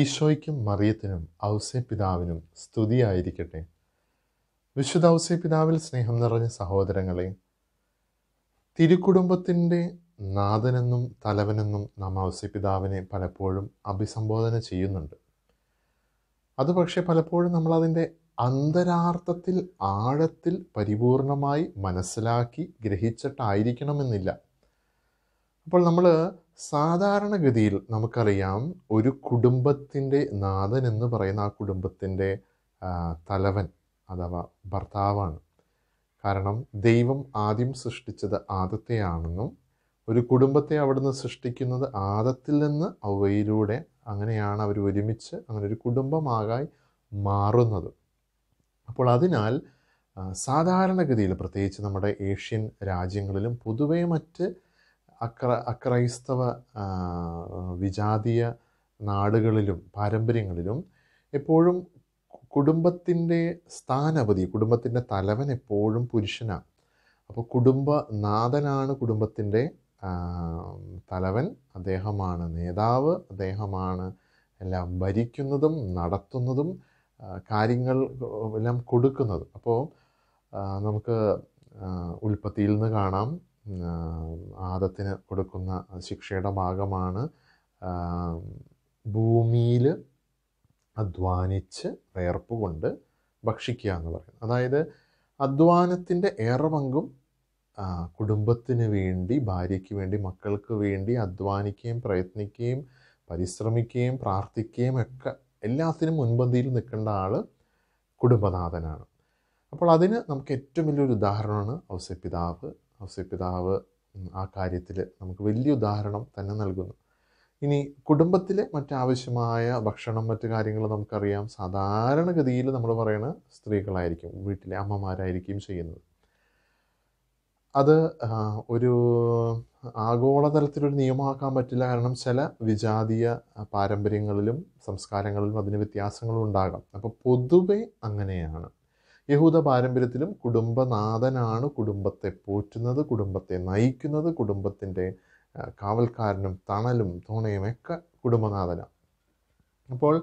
ഈശോയ്ക്കും മറിയത്തിനും ഔസേ പിതാവിനും സ്തുതിയായിരിക്കട്ടെ വിശുദ്ധ ഔസേ പിതാവിൽ സ്നേഹം നിറഞ്ഞ സഹോദരങ്ങളെ തിരുക്കുടുംബത്തിൻ്റെ നാഥനെന്നും തലവനെന്നും നാം ഔസേ പിതാവിനെ പലപ്പോഴും അഭിസംബോധന ചെയ്യുന്നുണ്ട് അത് പക്ഷേ പലപ്പോഴും അതിൻ്റെ അന്തരാർത്ഥത്തിൽ ആഴത്തിൽ പരിപൂർണമായി മനസ്സിലാക്കി ഗ്രഹിച്ചിട്ടായിരിക്കണമെന്നില്ല അപ്പോൾ നമ്മൾ സാധാരണഗതിയിൽ നമുക്കറിയാം ഒരു കുടുംബത്തിൻ്റെ നാഥൻ എന്ന് പറയുന്ന ആ കുടുംബത്തിൻ്റെ തലവൻ അഥവാ ഭർത്താവാണ് കാരണം ദൈവം ആദ്യം സൃഷ്ടിച്ചത് ആദത്തെയാണെന്നും ഒരു കുടുംബത്തെ അവിടുന്ന് സൃഷ്ടിക്കുന്നത് ആദത്തിൽ നിന്ന് അവയിലൂടെ അങ്ങനെയാണ് അവർ ഒരുമിച്ച് അങ്ങനെ ഒരു കുടുംബമാകായി മാറുന്നത് അപ്പോൾ അതിനാൽ സാധാരണഗതിയിൽ പ്രത്യേകിച്ച് നമ്മുടെ ഏഷ്യൻ രാജ്യങ്ങളിലും പൊതുവേ മറ്റ് അക്ര അക്രൈസ്തവ വിജാതീയ നാടുകളിലും പാരമ്പര്യങ്ങളിലും എപ്പോഴും കുടുംബത്തിൻ്റെ സ്ഥാനപതി കുടുംബത്തിൻ്റെ തലവൻ എപ്പോഴും പുരുഷനാണ് അപ്പോൾ കുടുംബനാഥനാണ് കുടുംബത്തിൻ്റെ തലവൻ അദ്ദേഹമാണ് നേതാവ് അദ്ദേഹമാണ് എല്ലാം ഭരിക്കുന്നതും നടത്തുന്നതും കാര്യങ്ങൾ എല്ലാം കൊടുക്കുന്നതും അപ്പോൾ നമുക്ക് ഉൽപ്പത്തിയിൽ നിന്ന് കാണാം ആദത്തിന് കൊടുക്കുന്ന ശിക്ഷയുടെ ഭാഗമാണ് ഭൂമിയിൽ അധ്വാനിച്ച് വേർപ്പ് കൊണ്ട് ഭക്ഷിക്കുക എന്ന് പറയുന്നത് അതായത് അധ്വാനത്തിൻ്റെ ഏറെ പങ്കും കുടുംബത്തിന് വേണ്ടി ഭാര്യയ്ക്ക് വേണ്ടി മക്കൾക്ക് വേണ്ടി അധ്വാനിക്കുകയും പ്രയത്നിക്കുകയും പരിശ്രമിക്കുകയും പ്രാർത്ഥിക്കുകയും ഒക്കെ എല്ലാത്തിനും മുൻപന്തിയിൽ നിൽക്കേണ്ട ആൾ കുടുംബനാഥനാണ് അപ്പോൾ അതിന് നമുക്ക് ഏറ്റവും വലിയൊരു ഉദാഹരണമാണ് ഔസപിതാവ് ഹൗസി പിതാവ് ആ കാര്യത്തിൽ നമുക്ക് വലിയ ഉദാഹരണം തന്നെ നൽകുന്നു ഇനി കുടുംബത്തിലെ മറ്റാവശ്യമായ ഭക്ഷണം മറ്റു കാര്യങ്ങൾ നമുക്കറിയാം സാധാരണഗതിയിൽ നമ്മൾ പറയുന്ന സ്ത്രീകളായിരിക്കും വീട്ടിലെ അമ്മമാരായിരിക്കും ചെയ്യുന്നത് അത് ഒരു ആഗോളതലത്തിലൊരു നിയമമാക്കാൻ പറ്റില്ല കാരണം ചില വിജാതീയ പാരമ്പര്യങ്ങളിലും സംസ്കാരങ്ങളിലും അതിന് വ്യത്യാസങ്ങളും ഉണ്ടാകാം അപ്പോൾ പൊതുവെ അങ്ങനെയാണ് യഹൂദ പാരമ്പര്യത്തിലും കുടുംബനാഥനാണ് കുടുംബത്തെ പോറ്റുന്നത് കുടുംബത്തെ നയിക്കുന്നത് കുടുംബത്തിൻ്റെ കാവൽക്കാരനും തണലും തോണയുമൊക്കെ കുടുംബനാഥനാണ് അപ്പോൾ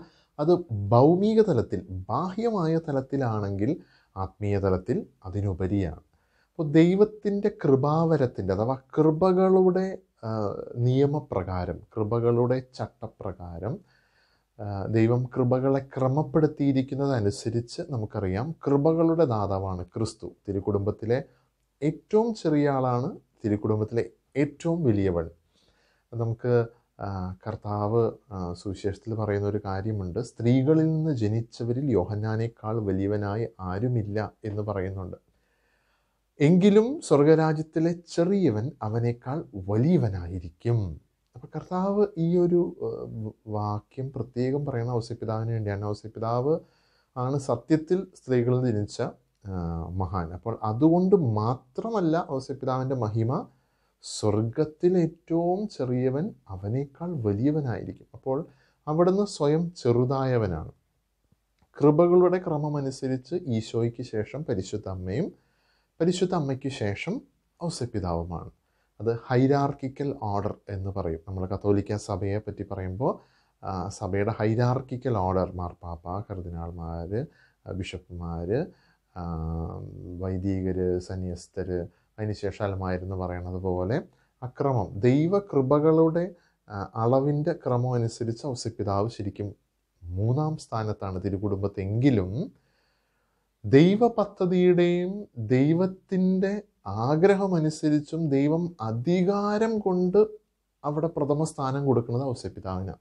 അത് ഭൗമിക തലത്തിൽ ബാഹ്യമായ തലത്തിലാണെങ്കിൽ ആത്മീയ തലത്തിൽ അതിനുപരിയാണ് അപ്പോൾ ദൈവത്തിൻ്റെ കൃപാവരത്തിൻ്റെ അഥവാ കൃപകളുടെ നിയമപ്രകാരം കൃപകളുടെ ചട്ടപ്രകാരം ദൈവം കൃപകളെ ക്രമപ്പെടുത്തിയിരിക്കുന്നതനുസരിച്ച് നമുക്കറിയാം കൃപകളുടെ ദാതാവാണ് ക്രിസ്തു തിരുക്കുടുംബത്തിലെ ഏറ്റവും ചെറിയ ആളാണ് തിരുക്കുടുംബത്തിലെ ഏറ്റവും വലിയവൾ നമുക്ക് കർത്താവ് സുവിശേഷത്തിൽ പറയുന്ന ഒരു കാര്യമുണ്ട് സ്ത്രീകളിൽ നിന്ന് ജനിച്ചവരിൽ യോഹന്നാനേക്കാൾ വലിയവനായി ആരുമില്ല എന്ന് പറയുന്നുണ്ട് എങ്കിലും സ്വർഗരാജ്യത്തിലെ ചെറിയവൻ അവനേക്കാൾ വലിയവനായിരിക്കും അപ്പോൾ കർത്താവ് ഈ ഒരു വാക്യം പ്രത്യേകം പറയുന്ന ഔസ്യപിതാവിന് വേണ്ടിയാണ് ഔസ്യപിതാവ് ആണ് സത്യത്തിൽ സ്ത്രീകളിൽ ജനിച്ച മഹാൻ അപ്പോൾ അതുകൊണ്ട് മാത്രമല്ല ഔസ്യപിതാവിൻ്റെ മഹിമ സ്വർഗത്തിൽ ഏറ്റവും ചെറിയവൻ അവനേക്കാൾ വലിയവനായിരിക്കും അപ്പോൾ അവിടുന്ന് സ്വയം ചെറുതായവനാണ് കൃപകളുടെ ക്രമമനുസരിച്ച് ഈശോയ്ക്ക് ശേഷം പരിശുദ്ധ അമ്മയും പരിശുദ്ധ അമ്മയ്ക്ക് ശേഷം ഔസപ്പിതാവുമാണ് അത് ഹൈരാർക്കിക്കൽ ഓർഡർ എന്ന് പറയും നമ്മൾ കത്തോലിക്ക സഭയെ പറ്റി പറയുമ്പോൾ സഭയുടെ ഹൈരാർക്കിക്കൽ ഓർഡർ മാർപ്പാപ്പ കർദിനാൾമാർ ബിഷപ്പുമാർ വൈദികർ സന്യസ്തർ അതിനുശേഷം അലമായിരുന്നു പറയണത് പോലെ അക്രമം ദൈവകൃപകളുടെ അളവിൻ്റെ ക്രമം അനുസരിച്ച് ഔസപിതാവ് ശരിക്കും മൂന്നാം സ്ഥാനത്താണ് തിരുകുടുംബത്തെങ്കിലും ദൈവ പദ്ധതിയുടെയും ദൈവത്തിൻ്റെ ആഗ്രഹമനുസരിച്ചും ദൈവം അധികാരം കൊണ്ട് അവിടെ പ്രഥമ സ്ഥാനം കൊടുക്കുന്നത് ഔസപിതാവിന്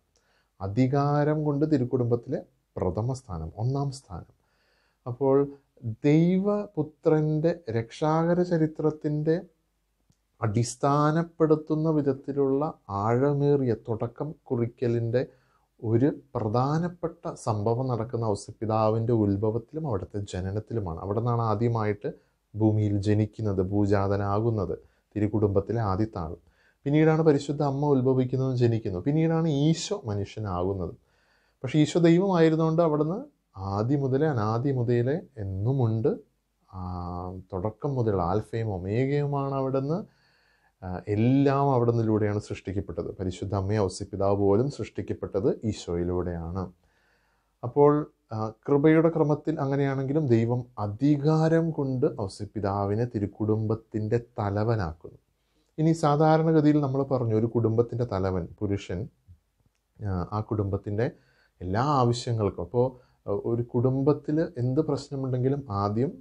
അധികാരം കൊണ്ട് തിരുക്കുടുംബത്തിലെ പ്രഥമ സ്ഥാനം ഒന്നാം സ്ഥാനം അപ്പോൾ ദൈവപുത്രൻ്റെ രക്ഷാകര ചരിത്രത്തിൻ്റെ അടിസ്ഥാനപ്പെടുത്തുന്ന വിധത്തിലുള്ള ആഴമേറിയ തുടക്കം കുറിക്കലിൻ്റെ ഒരു പ്രധാനപ്പെട്ട സംഭവം നടക്കുന്ന ഔസപിതാവിൻ്റെ ഉത്ഭവത്തിലും അവിടുത്തെ ജനനത്തിലുമാണ് അവിടെ നിന്നാണ് ആദ്യമായിട്ട് ഭൂമിയിൽ ജനിക്കുന്നത് ഭൂജാതനാകുന്നത് തിരുകുടുംബത്തിലെ ആദ്യത്തെ ആൾ പിന്നീടാണ് പരിശുദ്ധ അമ്മ ഉത്ഭവിക്കുന്നതും ജനിക്കുന്നതും പിന്നീടാണ് ഈശോ മനുഷ്യനാകുന്നത് പക്ഷേ ഈശോ ദൈവമായിരുന്നുകൊണ്ട് അവിടുന്ന് ആദ്യ മുതലേ അനാദി മുതലേ എന്നുമുണ്ട് തുടക്കം മുതൽ ആൽഫയും ഒമേഗയുമാണ് അവിടുന്ന് എല്ലാം അവിടുന്നിലൂടെയാണ് സൃഷ്ടിക്കപ്പെട്ടത് പരിശുദ്ധ അമ്മയെ ഔസ്യപിതാവ് പോലും സൃഷ്ടിക്കപ്പെട്ടത് ഈശോയിലൂടെയാണ് അപ്പോൾ കൃപയുടെ ക്രമത്തിൽ അങ്ങനെയാണെങ്കിലും ദൈവം അധികാരം കൊണ്ട് ഔസഫ് പിതാവിനെ തിരുക്കുടുംബത്തിൻ്റെ തലവനാക്കുന്നു ഇനി സാധാരണഗതിയിൽ നമ്മൾ പറഞ്ഞു ഒരു കുടുംബത്തിൻ്റെ തലവൻ പുരുഷൻ ആ കുടുംബത്തിൻ്റെ എല്ലാ ആവശ്യങ്ങൾക്കും അപ്പോൾ ഒരു കുടുംബത്തിൽ എന്ത് പ്രശ്നമുണ്ടെങ്കിലും ആദ്യം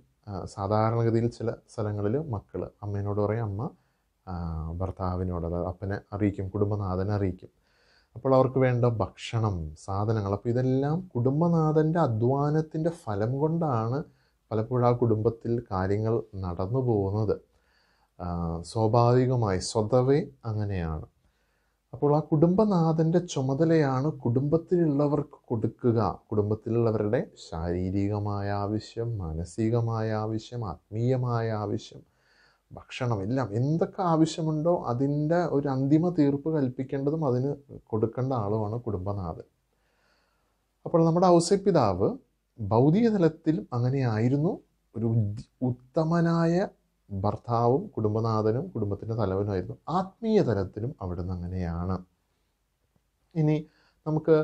സാധാരണഗതിയിൽ ചില സ്ഥലങ്ങളിൽ മക്കൾ അമ്മേനോട് പറയും അമ്മ ഭർത്താവിനോട് അതായത് അപ്പനെ അറിയിക്കും കുടുംബനാഥനെ അറിയിക്കും അപ്പോൾ അവർക്ക് വേണ്ട ഭക്ഷണം സാധനങ്ങൾ അപ്പോൾ ഇതെല്ലാം കുടുംബനാഥൻ്റെ അധ്വാനത്തിൻ്റെ ഫലം കൊണ്ടാണ് പലപ്പോഴും ആ കുടുംബത്തിൽ കാര്യങ്ങൾ നടന്നു പോകുന്നത് സ്വാഭാവികമായി സ്വതവേ അങ്ങനെയാണ് അപ്പോൾ ആ കുടുംബനാഥൻ്റെ ചുമതലയാണ് കുടുംബത്തിലുള്ളവർക്ക് കൊടുക്കുക കുടുംബത്തിലുള്ളവരുടെ ശാരീരികമായ ആവശ്യം മാനസികമായ ആവശ്യം ആത്മീയമായ ആവശ്യം ഭക്ഷണം എല്ലാം എന്തൊക്കെ ആവശ്യമുണ്ടോ അതിൻ്റെ ഒരു അന്തിമ തീർപ്പ് കൽപ്പിക്കേണ്ടതും അതിന് കൊടുക്കേണ്ട ആളുമാണ് കുടുംബനാഥൻ അപ്പോൾ നമ്മുടെ ഔസപ്പിതാവ് ഭൗതിക തലത്തിലും അങ്ങനെയായിരുന്നു ഒരു ഉത്തമനായ ഭർത്താവും കുടുംബനാഥനും കുടുംബത്തിൻ്റെ തലവനുമായിരുന്നു ആത്മീയ തലത്തിലും അവിടുന്ന് അങ്ങനെയാണ് ഇനി നമുക്ക്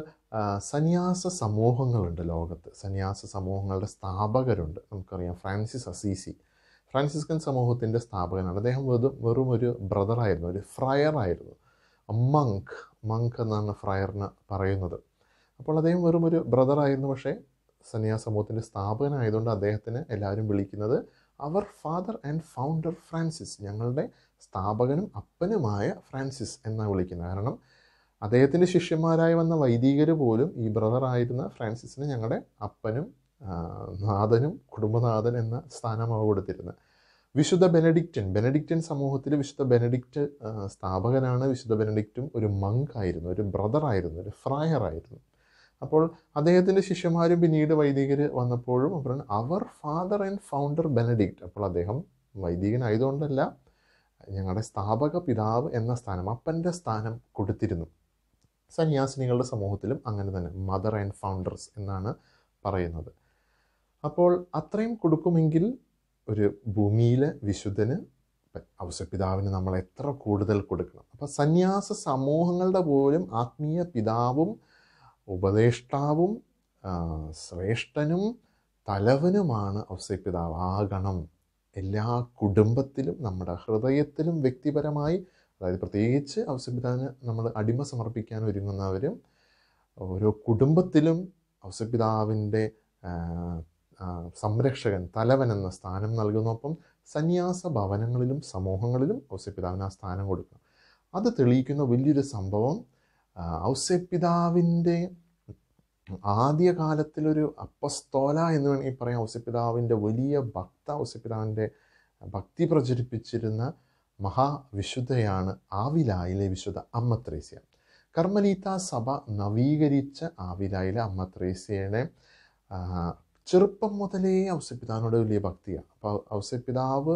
സന്യാസ സമൂഹങ്ങളുണ്ട് ലോകത്ത് സന്യാസ സമൂഹങ്ങളുടെ സ്ഥാപകരുണ്ട് നമുക്കറിയാം ഫ്രാൻസിസ് അസീസി ഫ്രാൻസിസ്കൻ സമൂഹത്തിൻ്റെ സ്ഥാപകനാണ് അദ്ദേഹം വെറും വെറും ഒരു ബ്രദറായിരുന്നു ഒരു ഫ്രയറായിരുന്നു മങ്ക് മങ്ക് എന്നാണ് ഫ്രയറിന് പറയുന്നത് അപ്പോൾ അദ്ദേഹം വെറും ഒരു ബ്രദറായിരുന്നു പക്ഷേ സന്യാസ സമൂഹത്തിൻ്റെ സ്ഥാപകനായതുകൊണ്ട് അദ്ദേഹത്തിന് എല്ലാവരും വിളിക്കുന്നത് അവർ ഫാദർ ആൻഡ് ഫൗണ്ടർ ഫ്രാൻസിസ് ഞങ്ങളുടെ സ്ഥാപകനും അപ്പനുമായ ഫ്രാൻസിസ് എന്നാണ് വിളിക്കുന്നത് കാരണം അദ്ദേഹത്തിൻ്റെ ശിഷ്യന്മാരായി വന്ന വൈദികർ പോലും ഈ ബ്രദറായിരുന്ന ഫ്രാൻസിസിനെ ഞങ്ങളുടെ അപ്പനും നാഥനും കുടുംബനാഥൻ എന്ന സ്ഥാനമാണ് കൊടുത്തിരുന്നത് വിശുദ്ധ ബെനഡിക്റ്റൻ ബെനഡിക്റ്റൻ സമൂഹത്തിൽ വിശുദ്ധ ബെനഡിക്റ്റ് സ്ഥാപകനാണ് വിശുദ്ധ ബെനഡിക്റ്റും ഒരു ആയിരുന്നു ഒരു ബ്രദറായിരുന്നു ഒരു ആയിരുന്നു അപ്പോൾ അദ്ദേഹത്തിൻ്റെ ശിഷ്യന്മാരും പിന്നീട് വൈദികർ വന്നപ്പോഴും അവർ അവർ ഫാദർ ആൻഡ് ഫൗണ്ടർ ബെനഡിക്റ്റ് അപ്പോൾ അദ്ദേഹം വൈദികനായതുകൊണ്ടല്ല ഞങ്ങളുടെ സ്ഥാപക പിതാവ് എന്ന സ്ഥാനം അപ്പൻ്റെ സ്ഥാനം കൊടുത്തിരുന്നു സന്യാസിനികളുടെ സമൂഹത്തിലും അങ്ങനെ തന്നെ മദർ ആൻഡ് ഫൗണ്ടേഴ്സ് എന്നാണ് പറയുന്നത് അപ്പോൾ അത്രയും കൊടുക്കുമെങ്കിൽ ഒരു ഭൂമിയിലെ വിശുദ്ധന് അവസപിതാവിന് നമ്മൾ എത്ര കൂടുതൽ കൊടുക്കണം അപ്പം സന്യാസ സമൂഹങ്ങളുടെ പോലും ആത്മീയ പിതാവും ഉപദേഷ്ടാവും ശ്രേഷ്ഠനും തലവനുമാണ് ഔസപിതാവ് ആകണം എല്ലാ കുടുംബത്തിലും നമ്മുടെ ഹൃദയത്തിലും വ്യക്തിപരമായി അതായത് പ്രത്യേകിച്ച് ഔസപിതാവിന് നമ്മൾ അടിമ സമർപ്പിക്കാൻ ഒരുങ്ങുന്നവരും ഓരോ കുടുംബത്തിലും ഔസപിതാവിൻ്റെ സംരക്ഷകൻ തലവൻ എന്ന സ്ഥാനം നൽകുന്നൊപ്പം സന്യാസ ഭവനങ്ങളിലും സമൂഹങ്ങളിലും ഔസ്യപിതാവിന് ആ സ്ഥാനം കൊടുക്കുക അത് തെളിയിക്കുന്ന വലിയൊരു സംഭവം ഔസ്യപിതാവിൻ്റെ ആദ്യകാലത്തിലൊരു അപ്പസ്തോല എന്ന് വേണമെങ്കിൽ പറയാം ഔസ്യപിതാവിൻ്റെ വലിയ ഭക്ത ഔസ്യപിതാവിൻ്റെ ഭക്തി പ്രചരിപ്പിച്ചിരുന്ന മഹാവിശുദ്ധയാണ് ആവിലായിലെ വിശുദ്ധ അമ്മ ത്രേസ്യ സഭ നവീകരിച്ച ആവിലായിലെ അമ്മ ത്രേസ്യയുടെ ചെറുപ്പം മുതലേ ഔസപ്പിതാവിനോട് വലിയ ഭക്തിയാണ് അപ്പോൾ ഔസപ്പിതാവ്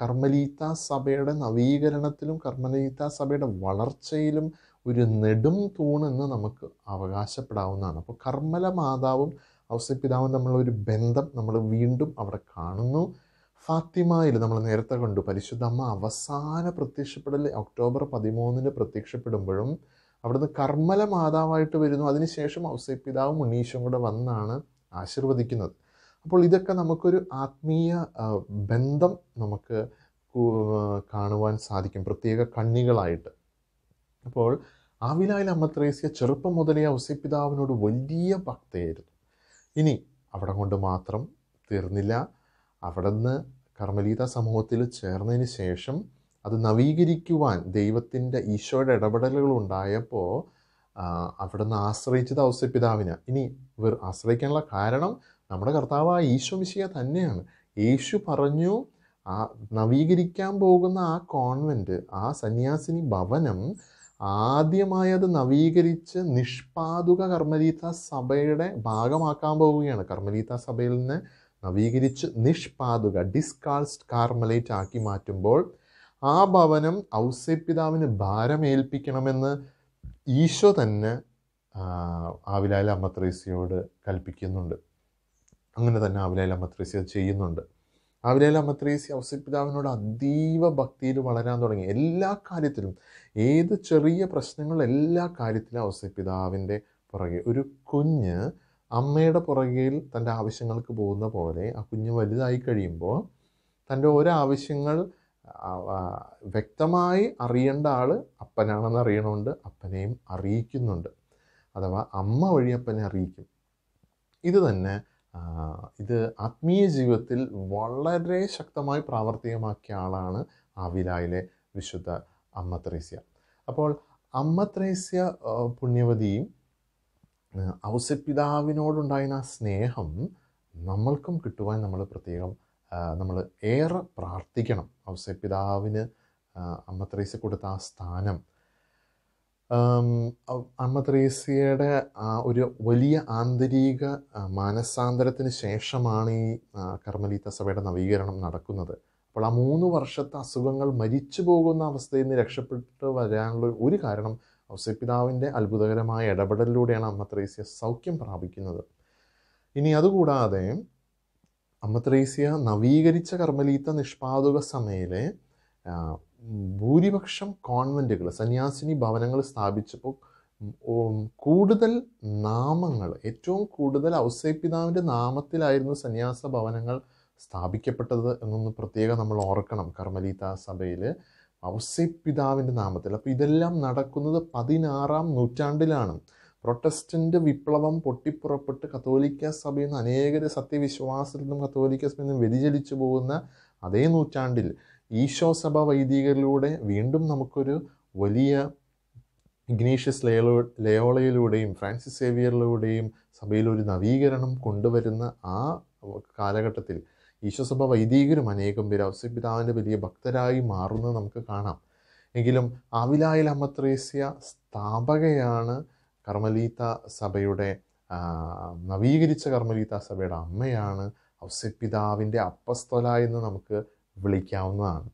കർമ്മലീത സഭയുടെ നവീകരണത്തിലും കർമ്മലീത സഭയുടെ വളർച്ചയിലും ഒരു നെടും തൂണെന്ന് നമുക്ക് അവകാശപ്പെടാവുന്നതാണ് അപ്പോൾ കർമ്മല മാതാവും ഔസപ്പിതാവും തമ്മിലുള്ള ഒരു ബന്ധം നമ്മൾ വീണ്ടും അവിടെ കാണുന്നു ഫാത്തിമയിൽ നമ്മൾ നേരത്തെ കണ്ടു പരിശുദ്ധമ്മ അവസാന പ്രത്യക്ഷപ്പെടൽ ഒക്ടോബർ പതിമൂന്നിന് പ്രത്യക്ഷപ്പെടുമ്പോഴും അവിടുന്ന് കർമ്മല മാതാവായിട്ട് വരുന്നു അതിനുശേഷം ഔസൈപ്പിതാവും ഉണ്ണീശും കൂടെ വന്നാണ് ആശീർവദിക്കുന്നത് അപ്പോൾ ഇതൊക്കെ നമുക്കൊരു ആത്മീയ ബന്ധം നമുക്ക് കാണുവാൻ സാധിക്കും പ്രത്യേക കണ്ണികളായിട്ട് അപ്പോൾ ആവിലായിൽ അമ്മത്രേസ്യ ചെറുപ്പം മുതലേ ഔസ്യപിതാവിനോട് വലിയ ഭക്തയായിരുന്നു ഇനി അവിടെ കൊണ്ട് മാത്രം തീർന്നില്ല അവിടെ നിന്ന് കർമ്മലീത സമൂഹത്തിൽ ചേർന്നതിന് ശേഷം അത് നവീകരിക്കുവാൻ ദൈവത്തിൻ്റെ ഈശോയുടെ ഇടപെടലുകൾ ഉണ്ടായപ്പോൾ അവിടെ നിന്ന് ആശ്രയിച്ചത് ഔസ ഇനി ഇവർ ആശ്രയിക്കാനുള്ള കാരണം നമ്മുടെ കർത്താവ് ആ ഈശോ മിശിക തന്നെയാണ് യേശു പറഞ്ഞു ആ നവീകരിക്കാൻ പോകുന്ന ആ കോൺവെൻറ്റ് ആ സന്യാസിനി ഭവനം ആദ്യമായി അത് നവീകരിച്ച് നിഷ്പാതുക കർമ്മരീത സഭയുടെ ഭാഗമാക്കാൻ പോവുകയാണ് കർമ്മരീത സഭയിൽ നിന്ന് നവീകരിച്ച് നിഷ്പാതുക ഡിസ്കാൾസ്ഡ് കാർമലേറ്റ് ആക്കി മാറ്റുമ്പോൾ ആ ഭവനം ഔസേപ്പിതാവിന് ഭാരമേൽപ്പിക്കണമെന്ന് ഈശോ തന്നെ ആവിലായ അമ്മത്രേസിയോട് കൽപ്പിക്കുന്നുണ്ട് അങ്ങനെ തന്നെ ആവിലായ അത് ചെയ്യുന്നുണ്ട് ആവിലായ അമ്മത്രേസി അവസരപിതാവിനോട് അതീവ ഭക്തിയിൽ വളരാൻ തുടങ്ങി എല്ലാ കാര്യത്തിലും ഏത് ചെറിയ പ്രശ്നങ്ങൾ എല്ലാ കാര്യത്തിലും അവസരപിതാവിൻ്റെ പുറകെ ഒരു കുഞ്ഞ് അമ്മയുടെ പുറകിൽ തൻ്റെ ആവശ്യങ്ങൾക്ക് പോകുന്ന പോലെ ആ കുഞ്ഞ് വലുതായി കഴിയുമ്പോൾ തൻ്റെ ഓരോ ആവശ്യങ്ങൾ വ്യക്തമായി അറിയേണ്ട ആൾ അപ്പനാണെന്ന് അറിയണമുണ്ട് അപ്പനെയും അറിയിക്കുന്നുണ്ട് അഥവാ അമ്മ വഴി അപ്പനെ അറിയിക്കും ഇത് തന്നെ ഇത് ആത്മീയ ജീവിതത്തിൽ വളരെ ശക്തമായി പ്രാവർത്തികമാക്കിയ ആളാണ് ആവിലായിലെ വിശുദ്ധ അമ്മ ത്രേസ്യ അപ്പോൾ അമ്മ ത്രേസ്യ പുണ്യവതിയും ഔസപിതാവിനോടുണ്ടായിരുന്ന സ്നേഹം നമ്മൾക്കും കിട്ടുവാൻ നമ്മൾ പ്രത്യേകം നമ്മൾ ഏറെ പ്രാർത്ഥിക്കണം ഔസേ പിതാവിന് അമ്മ ത്രേസ കൊടുത്ത ആ സ്ഥാനം അമ്മ ത്രേസ്യയുടെ ഒരു വലിയ ആന്തരിക മാനസാന്തരത്തിന് ശേഷമാണ് ഈ കർമ്മലീത്ത സഭയുടെ നവീകരണം നടക്കുന്നത് അപ്പോൾ ആ മൂന്ന് വർഷത്തെ അസുഖങ്ങൾ മരിച്ചു പോകുന്ന അവസ്ഥയിൽ നിന്ന് രക്ഷപ്പെട്ട് വരാനുള്ള ഒരു കാരണം പിതാവിൻ്റെ അത്ഭുതകരമായ ഇടപെടലിലൂടെയാണ് അമ്മ ത്രേസ്യ സൗഖ്യം പ്രാപിക്കുന്നത് ഇനി അതുകൂടാതെ അമ്മത്രേസ്യ നവീകരിച്ച കർമ്മലീത്ത നിഷ്പാതുക സമയത്തെ ഭൂരിപക്ഷം കോൺവെൻറ്റുകൾ സന്യാസിനി ഭവനങ്ങൾ സ്ഥാപിച്ചപ്പോൾ കൂടുതൽ നാമങ്ങൾ ഏറ്റവും കൂടുതൽ ഔസൈപിതാവിൻ്റെ നാമത്തിലായിരുന്നു സന്യാസ ഭവനങ്ങൾ സ്ഥാപിക്കപ്പെട്ടത് എന്നൊന്ന് പ്രത്യേകം നമ്മൾ ഓർക്കണം കർമ്മലീത്ത സഭയിൽ ഔസൈപിതാവിൻ്റെ നാമത്തിൽ അപ്പോൾ ഇതെല്ലാം നടക്കുന്നത് പതിനാറാം നൂറ്റാണ്ടിലാണ് പ്രൊട്ടസ്റ്റൻ്റ് വിപ്ലവം പൊട്ടിപ്പുറപ്പെട്ട് കത്തോലിക്ക സഭയിൽ നിന്ന് അനേക സത്യവിശ്വാസത്തിൽ നിന്നും കത്തോലിക്ക സഭയിൽ നിന്നും വ്യതിചലിച്ചു പോകുന്ന അതേ നൂറ്റാണ്ടിൽ ഈശോ സഭ വൈദികരിലൂടെ വീണ്ടും നമുക്കൊരു വലിയ ഇഗ്നീഷ്യസ് ലയോള ലയോളയിലൂടെയും ഫ്രാൻസിസ് സേവിയറിലൂടെയും സഭയിൽ ഒരു നവീകരണം കൊണ്ടുവരുന്ന ആ കാലഘട്ടത്തിൽ ഈശോസഭ വൈദികരും അനേകം പേര് ഔസ്യപിതാവിൻ്റെ വലിയ ഭക്തരായി മാറുന്നത് നമുക്ക് കാണാം എങ്കിലും ആവിലായിൽ അമ്മത്രേസ്യ സ്ഥാപകയാണ് കർമ്മലീത്ത സഭയുടെ നവീകരിച്ച കർമ്മലീത്ത സഭയുടെ അമ്മയാണ് ഔസപിതാവിൻ്റെ അപ്പസ്തല എന്ന് നമുക്ക് വിളിക്കാവുന്നതാണ്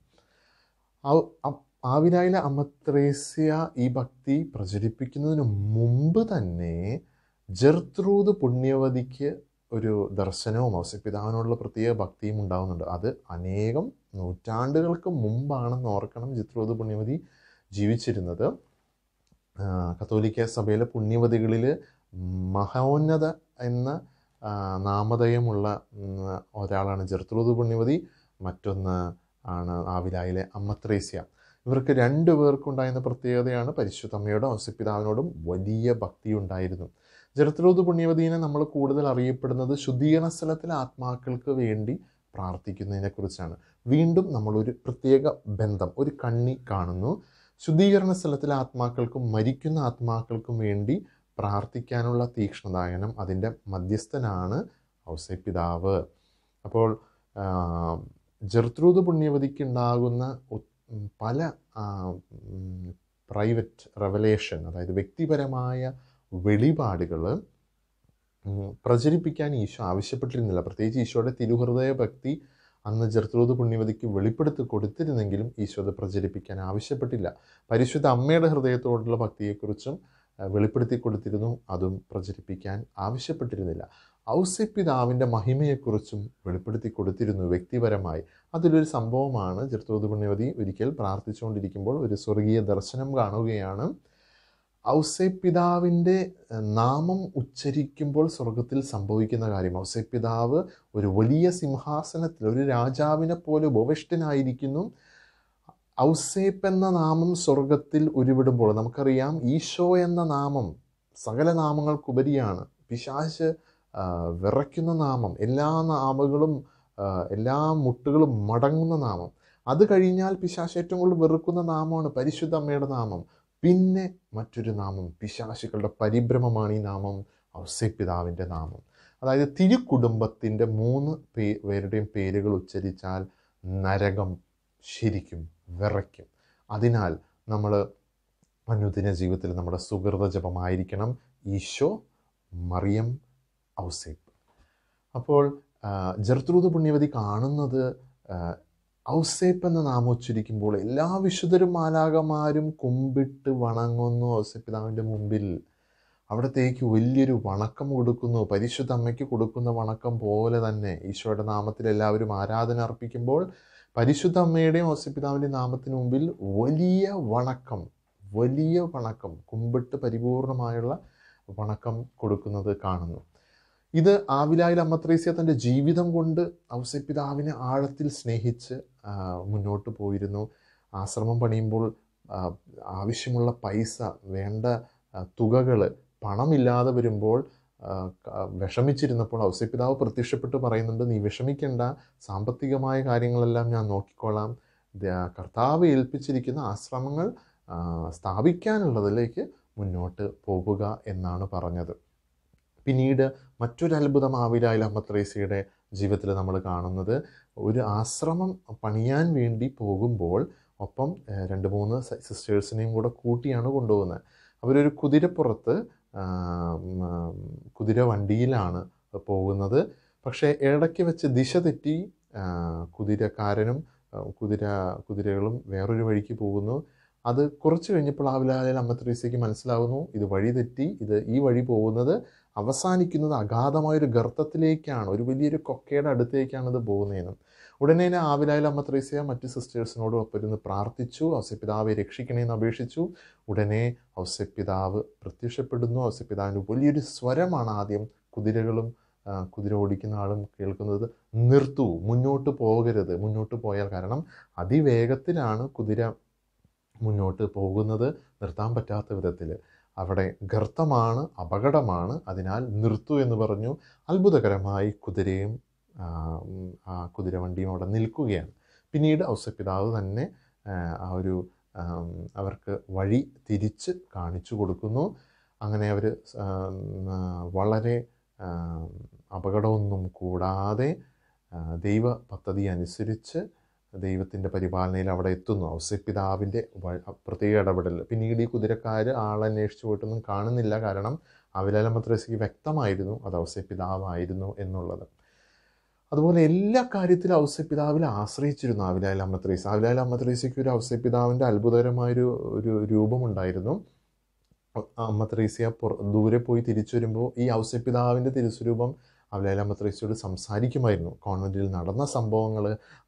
ആവിനായിലെ ത്രേസ്യ ഈ ഭക്തി പ്രചരിപ്പിക്കുന്നതിന് മുമ്പ് തന്നെ ജർത്രൂത് പുണ്യവതിക്ക് ഒരു ദർശനവും ഔസപിതാവിനോടുള്ള പ്രത്യേക ഭക്തിയും ഉണ്ടാകുന്നുണ്ട് അത് അനേകം നൂറ്റാണ്ടുകൾക്ക് മുമ്പാണെന്ന് ഓർക്കണം ചിത്രൂത് പുണ്യവതി ജീവിച്ചിരുന്നത് കത്തോലിക്ക സഭയിലെ പുണ്യവതികളിൽ മഹോന്നത എന്ന നാമധേയമുള്ള ഒരാളാണ് ജെർത്തുലൂത് പുണ്യവതി മറ്റൊന്ന് ആണ് ആവിലായിലെ അമ്മത്രേസ്യ ഇവർക്ക് രണ്ടു പേർക്കുണ്ടായിരുന്ന പ്രത്യേകതയാണ് പരിശുദ്ധമ്മയോടും ഔസപ്പിതാവിനോടും വലിയ ഭക്തി ഉണ്ടായിരുന്നു ജലത്തിലൂത് പുണ്യവതീനെ നമ്മൾ കൂടുതൽ അറിയപ്പെടുന്നത് ശുദ്ധീകരണ സ്ഥലത്തിലെ ആത്മാക്കൾക്ക് വേണ്ടി പ്രാർത്ഥിക്കുന്നതിനെക്കുറിച്ചാണ് വീണ്ടും നമ്മളൊരു പ്രത്യേക ബന്ധം ഒരു കണ്ണി കാണുന്നു ശുദ്ധീകരണ സ്ഥലത്തിലെ ആത്മാക്കൾക്കും മരിക്കുന്ന ആത്മാക്കൾക്കും വേണ്ടി പ്രാർത്ഥിക്കാനുള്ള തീക്ഷ്ണദായനം അതിൻ്റെ മധ്യസ്ഥനാണ് ഔസൈ പിതാവ് അപ്പോൾ ജർത്രൂത് പുണ്യവതിക്ക് ഉണ്ടാകുന്ന പല പ്രൈവറ്റ് റെവലേഷൻ അതായത് വ്യക്തിപരമായ വെളിപാടുകൾ പ്രചരിപ്പിക്കാൻ ഈശോ ആവശ്യപ്പെട്ടിരുന്നില്ല പ്രത്യേകിച്ച് ഈശോയുടെ തിരുഹൃദയ ഭക്തി അന്ന് ജർത്രൂത് പുണ്യവതിക്ക് വെളിപ്പെടുത്തി കൊടുത്തിരുന്നെങ്കിലും ഈശോ അത് പ്രചരിപ്പിക്കാൻ ആവശ്യപ്പെട്ടില്ല പരിശുദ്ധ അമ്മയുടെ ഹൃദയത്തോടുള്ള ഭക്തിയെക്കുറിച്ചും വെളിപ്പെടുത്തി കൊടുത്തിരുന്നു അതും പ്രചരിപ്പിക്കാൻ ആവശ്യപ്പെട്ടിരുന്നില്ല പിതാവിൻ്റെ മഹിമയെക്കുറിച്ചും വെളിപ്പെടുത്തി കൊടുത്തിരുന്നു വ്യക്തിപരമായി അതിലൊരു സംഭവമാണ് ജർത്തോത് പുണ്യവതി ഒരിക്കൽ പ്രാർത്ഥിച്ചുകൊണ്ടിരിക്കുമ്പോൾ ഒരു സ്വർഗീയ ദർശനം കാണുകയാണ് ഔസേ പിതാവിൻ്റെ നാമം ഉച്ചരിക്കുമ്പോൾ സ്വർഗത്തിൽ സംഭവിക്കുന്ന കാര്യം ഔസേ പിതാവ് ഒരു വലിയ സിംഹാസനത്തിൽ ഒരു രാജാവിനെ പോലെ ഉപവിഷ്ടനായിരിക്കുന്നു ഔസേപ്പ് എന്ന നാമം സ്വർഗത്തിൽ ഉരുവിടുമ്പോൾ നമുക്കറിയാം ഈശോ എന്ന നാമം സകല നാമങ്ങൾക്കുപരിയാണ് പിശാശ് വിറയ്ക്കുന്ന നാമം എല്ലാ നാമങ്ങളും എല്ലാ മുട്ടുകളും മടങ്ങുന്ന നാമം അത് കഴിഞ്ഞാൽ പിശാശ് ഏറ്റവും കൂടുതൽ വെറുക്കുന്ന നാമമാണ് പരിശുദ്ധ അമ്മയുടെ നാമം പിന്നെ മറ്റൊരു നാമം പിശാശുക്കളുടെ പരിഭ്രമമാണ് ഈ നാമം ഔസേപിതാവിൻ്റെ നാമം അതായത് തിരുകുടുംബത്തിൻ്റെ മൂന്ന് പേ പേരുടെയും പേരുകൾ ഉച്ചരിച്ചാൽ നരകം ശരിക്കും വിറയ്ക്കും അതിനാൽ നമ്മൾ അനുദിന ജീവിതത്തിൽ നമ്മുടെ സുഹൃത ജപമായിരിക്കണം ഈശോ മറിയം ഔസേപ്പ് അപ്പോൾ ജർത്രൂത് പുണ്യവതി കാണുന്നത് ഔസേപ്പ് എന്ന നാമം ഉച്ചരിക്കുമ്പോൾ എല്ലാ വിശുദ്ധരും മാലാകമാരും കുമ്പിട്ട് വണങ്ങുന്നു ഔസേപ്പിതാവിൻ്റെ മുമ്പിൽ അവിടത്തേക്ക് വലിയൊരു വണക്കം കൊടുക്കുന്നു പരിശുദ്ധ അമ്മയ്ക്ക് കൊടുക്കുന്ന വണക്കം പോലെ തന്നെ ഈശോയുടെ നാമത്തിൽ എല്ലാവരും ആരാധന അർപ്പിക്കുമ്പോൾ പരിശുദ്ധ അമ്മയുടെയും ഔസേപ്പിതാവിൻ്റെയും നാമത്തിന് മുമ്പിൽ വലിയ വണക്കം വലിയ വണക്കം കുമ്പിട്ട് പരിപൂർണമായുള്ള വണക്കം കൊടുക്കുന്നത് കാണുന്നു ഇത് ആവിലായിൽ അമ്മത്രേസ്യ തൻ്റെ ജീവിതം കൊണ്ട് ഔസപിതാവിനെ ആഴത്തിൽ സ്നേഹിച്ച് മുന്നോട്ട് പോയിരുന്നു ആശ്രമം പണിയുമ്പോൾ ആവശ്യമുള്ള പൈസ വേണ്ട തുകകൾ പണമില്ലാതെ വരുമ്പോൾ വിഷമിച്ചിരുന്നപ്പോൾ ഔസപിതാവ് പ്രത്യക്ഷപ്പെട്ട് പറയുന്നുണ്ട് നീ വിഷമിക്കേണ്ട സാമ്പത്തികമായ കാര്യങ്ങളെല്ലാം ഞാൻ നോക്കിക്കോളാം കർത്താവ് ഏൽപ്പിച്ചിരിക്കുന്ന ആശ്രമങ്ങൾ സ്ഥാപിക്കാനുള്ളതിലേക്ക് മുന്നോട്ട് പോകുക എന്നാണ് പറഞ്ഞത് പിന്നീട് മറ്റൊരു അത്ഭുതം ആവിലായിൽ അമ്മത്രേസ്യയുടെ ജീവിതത്തിൽ നമ്മൾ കാണുന്നത് ഒരു ആശ്രമം പണിയാൻ വേണ്ടി പോകുമ്പോൾ ഒപ്പം രണ്ട് മൂന്ന് സിസ്റ്റേഴ്സിനെയും കൂടെ കൂട്ടിയാണ് കൊണ്ടുപോകുന്നത് അവരൊരു കുതിരപ്പുറത്ത് കുതിര വണ്ടിയിലാണ് പോകുന്നത് പക്ഷേ ഇടയ്ക്ക് വെച്ച് ദിശ തെറ്റി കുതിരക്കാരനും കുതിര കുതിരകളും വേറൊരു വഴിക്ക് പോകുന്നു അത് കുറച്ച് കഴിഞ്ഞപ്പോൾ ആ വിലാലയിൽ ത്രീസയ്ക്ക് മനസ്സിലാകുന്നു ഇത് വഴി തെറ്റി ഇത് ഈ വഴി പോകുന്നത് അവസാനിക്കുന്നത് അഗാധമായൊരു ഗർത്തത്തിലേക്കാണ് ഒരു വലിയൊരു കൊക്കയുടെ അടുത്തേക്കാണ് ഇത് പോകുന്നതെന്നും ഉടനെ തന്നെ വിലായിൽ അമ്മ ത്രീസയ മറ്റ് സിസ്റ്റേഴ്സിനോട് ഒപ്പം ഇരുന്ന് പ്രാർത്ഥിച്ചു ഔസ്യപിതാവെ രക്ഷിക്കണേന്ന് അപേക്ഷിച്ചു ഉടനെ ഔസ്യപിതാവ് പ്രത്യക്ഷപ്പെടുന്നു ഔസ്യപിതാവിൻ്റെ വലിയൊരു സ്വരമാണ് ആദ്യം കുതിരകളും കുതിര ഓടിക്കുന്ന ആളും കേൾക്കുന്നത് നിർത്തു മുന്നോട്ട് പോകരുത് മുന്നോട്ട് പോയാൽ കാരണം അതിവേഗത്തിലാണ് കുതിര മുന്നോട്ട് പോകുന്നത് നിർത്താൻ പറ്റാത്ത വിധത്തിൽ അവിടെ ഗർത്തമാണ് അപകടമാണ് അതിനാൽ നിർത്തു എന്ന് പറഞ്ഞു അത്ഭുതകരമായി കുതിരയും ആ കുതിരവണ്ടിയും അവിടെ നിൽക്കുകയാണ് പിന്നീട് ഔസപിതാവ് തന്നെ ആ ഒരു അവർക്ക് വഴി തിരിച്ച് കാണിച്ചു കൊടുക്കുന്നു അങ്ങനെ അവർ വളരെ അപകടമൊന്നും കൂടാതെ ദൈവ പദ്ധതി അനുസരിച്ച് ദൈവത്തിൻ്റെ പരിപാലനയിൽ അവിടെ എത്തുന്നു ഔസപിതാവിൻ്റെ പ്രത്യേക ഇടപെടൽ പിന്നീട് ഈ കുതിരക്കാർ ആളന്വേഷിച്ചു പോയിട്ടൊന്നും കാണുന്നില്ല കാരണം അവിലമദ്രസയ്ക്ക് വ്യക്തമായിരുന്നു അത് പിതാവായിരുന്നു എന്നുള്ളത് അതുപോലെ എല്ലാ കാര്യത്തിലും പിതാവിൽ ആശ്രയിച്ചിരുന്നു അവിലാൽ അമ്മത്രേസ അവിലാൽ അമ്മത്രേസയ്ക്ക് ഒരു ഔസപിതാവിൻ്റെ അത്ഭുതകരമായൊരു ഒരു രൂപമുണ്ടായിരുന്നു അമ്മത്രേസിയ പുറ ദൂരെ പോയി തിരിച്ചു വരുമ്പോൾ ഈ ഔസപിതാവിൻ്റെ തിരുസ്വരൂപം അവലൈല മത്രീസിയോട് സംസാരിക്കുമായിരുന്നു കോൺവെൻറ്റിൽ നടന്ന സംഭവങ്ങൾ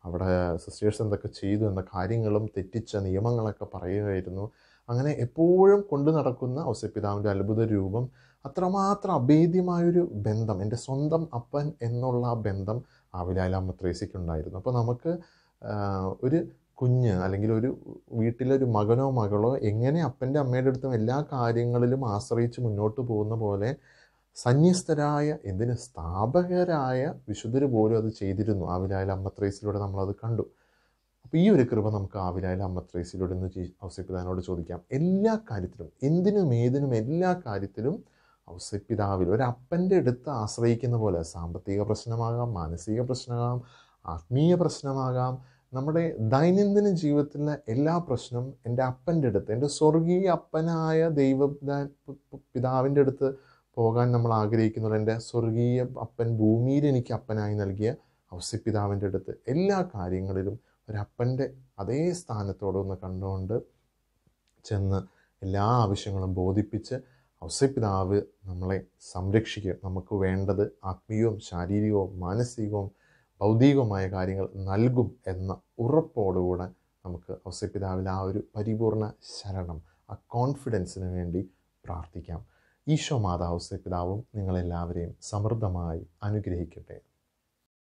അവിടെ സിസ്റ്റേഴ്സ് എന്തൊക്കെ ചെയ്തു എന്ന കാര്യങ്ങളും തെറ്റിച്ച നിയമങ്ങളൊക്കെ പറയുമായിരുന്നു അങ്ങനെ എപ്പോഴും കൊണ്ടു നടക്കുന്ന ഔസപ്പിതാവിൻ്റെ അത്ഭുത രൂപം അത്രമാത്രം അഭേദ്യമായൊരു ബന്ധം എൻ്റെ സ്വന്തം അപ്പൻ എന്നുള്ള ആ ബന്ധം ആവിലാല മത്രേസിക്കുണ്ടായിരുന്നു അപ്പോൾ നമുക്ക് ഒരു കുഞ്ഞ് അല്ലെങ്കിൽ ഒരു വീട്ടിലൊരു മകനോ മകളോ എങ്ങനെ അപ്പൻ്റെ അമ്മയുടെ അടുത്തും എല്ലാ കാര്യങ്ങളിലും ആശ്രയിച്ച് മുന്നോട്ട് പോകുന്ന പോലെ സന്യസ്തരായ എന്തിന് സ്ഥാപകരായ വിശുദ്ധർ പോലും അത് ചെയ്തിരുന്നു ആവിലായ അമ്മത്രേസിലൂടെ നമ്മളത് കണ്ടു അപ്പോൾ ഈ ഒരു കൃപ നമുക്ക് ആവിലായ അമ്മത്രേസിലൂടെ ഒന്ന് ഔസപ്പിതാനോട് ചോദിക്കാം എല്ലാ കാര്യത്തിലും എന്തിനും ഏതിനും എല്ലാ കാര്യത്തിലും ഔസപ്പിതാവിൽ ഒരപ്പൻ്റെ അടുത്ത് ആശ്രയിക്കുന്ന പോലെ സാമ്പത്തിക പ്രശ്നമാകാം മാനസിക പ്രശ്നമാകാം ആത്മീയ പ്രശ്നമാകാം നമ്മുടെ ദൈനംദിന ജീവിതത്തിലെ എല്ലാ പ്രശ്നവും എൻ്റെ അപ്പൻ്റെ അടുത്ത് എൻ്റെ സ്വർഗീയ അപ്പനായ ദൈവ പിതാവിൻ്റെ അടുത്ത് പോകാൻ നമ്മൾ ആഗ്രഹിക്കുന്നു എൻ്റെ സ്വർഗീയ അപ്പൻ ഭൂമിയിൽ എനിക്ക് അപ്പനായി നൽകിയ ഔസ്യപിതാവിൻ്റെ അടുത്ത് എല്ലാ കാര്യങ്ങളിലും ഒരപ്പൻ്റെ അതേ സ്ഥാനത്തോടെ ഒന്ന് കണ്ടുകൊണ്ട് ചെന്ന് എല്ലാ ആവശ്യങ്ങളും ബോധിപ്പിച്ച് ഔസ്യപിതാവ് നമ്മളെ സംരക്ഷിക്കുക നമുക്ക് വേണ്ടത് ആത്മീയവും ശാരീരികവും മാനസികവും ഭൗതികവുമായ കാര്യങ്ങൾ നൽകും എന്ന ഉറപ്പോടുകൂടെ നമുക്ക് ഔസ്യപിതാവിൽ ആ ഒരു പരിപൂർണ ശരണം ആ കോൺഫിഡൻസിന് വേണ്ടി പ്രാർത്ഥിക്കാം ഈശോ മാതാവ് പിതാവും നിങ്ങളെല്ലാവരെയും സമൃദ്ധമായി അനുഗ്രഹിക്കട്ടെ